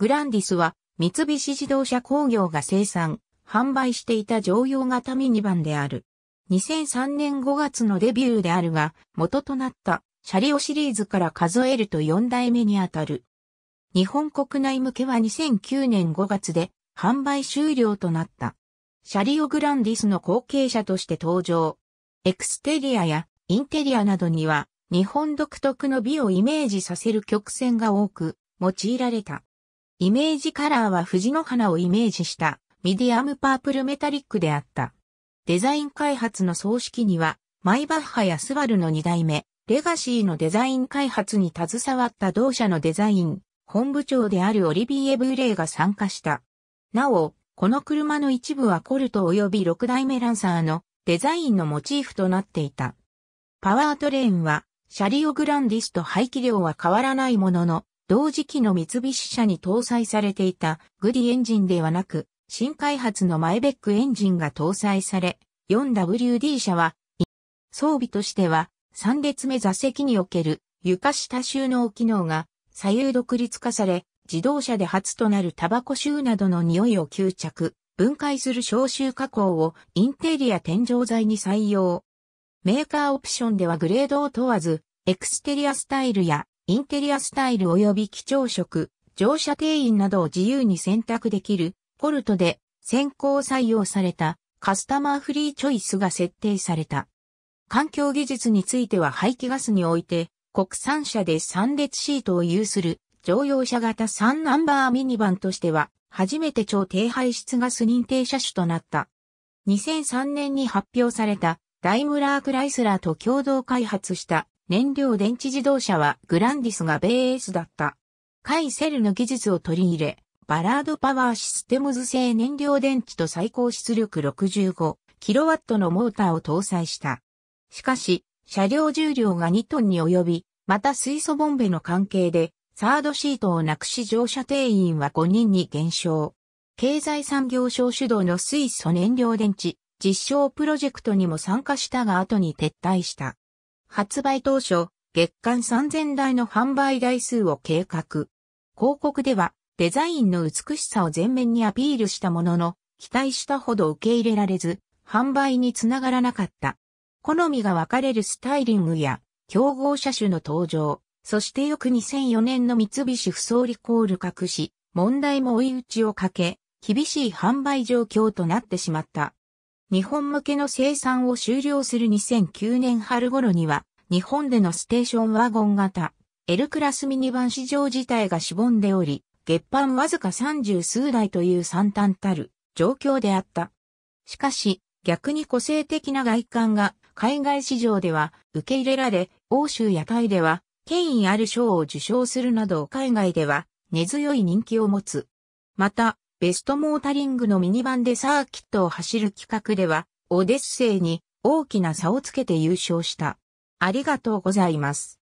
グランディスは三菱自動車工業が生産、販売していた乗用型ミニバンである。2003年5月のデビューであるが、元となった車両シリーズから数えると4代目にあたる。日本国内向けは2009年5月で販売終了となった。シャリオグランディスの後継者として登場。エクステリアやインテリアなどには日本独特の美をイメージさせる曲線が多く用いられた。イメージカラーは藤の花をイメージしたミディアムパープルメタリックであった。デザイン開発の葬式には、マイバッハやスバルの2代目、レガシーのデザイン開発に携わった同社のデザイン、本部長であるオリビエ・ブーレイが参加した。なお、この車の一部はコルト及び6代目ランサーのデザインのモチーフとなっていた。パワートレーンは、シャリオグランディスと排気量は変わらないものの、同時期の三菱車に搭載されていたグリエンジンではなく、新開発のマイベックエンジンが搭載され、4WD 車は、装備としては、3列目座席における床下収納機能が左右独立化され、自動車で初となるタバコ臭などの匂いを吸着、分解する消臭加工をインテリア天井材に採用。メーカーオプションではグレードを問わず、エクステリアスタイルやインテリアスタイル及び貴重色、乗車定員などを自由に選択できる、ポルトで先行採用されたカスタマーフリーチョイスが設定された。環境技術については排気ガスにおいて、国産車で3列シートを有する乗用車型3ナンバーミニバンとしては、初めて超低排出ガス認定車種となった。2003年に発表されたダイムラー・クライスラーと共同開発した燃料電池自動車はグランディスがベースだった。カイセルの技術を取り入れ、バラードパワーシステムズ製燃料電池と最高出力 65kW のモーターを搭載した。しかし、車両重量が2トンに及び、また水素ボンベの関係で、サードシートをなくし乗車定員は5人に減少。経済産業省主導の水素燃料電池実証プロジェクトにも参加したが後に撤退した。発売当初、月間3000台の販売台数を計画。広告では、デザインの美しさを前面にアピールしたものの、期待したほど受け入れられず、販売につながらなかった。好みが分かれるスタイリングや、競合車種の登場、そして翌2004年の三菱不走リコール隠し、問題も追い打ちをかけ、厳しい販売状況となってしまった。日本向けの生産を終了する2009年春頃には、日本でのステーションワゴン型、L クラスミニバン市場自体がしぼんでおり、月販わずか三十数台という惨憺たる状況であった。しかし、逆に個性的な外観が海外市場では受け入れられ、欧州やタイでは権威ある賞を受賞するなど海外では根強い人気を持つ。また、ベストモータリングのミニバンでサーキットを走る企画では、オデッセイに大きな差をつけて優勝した。ありがとうございます。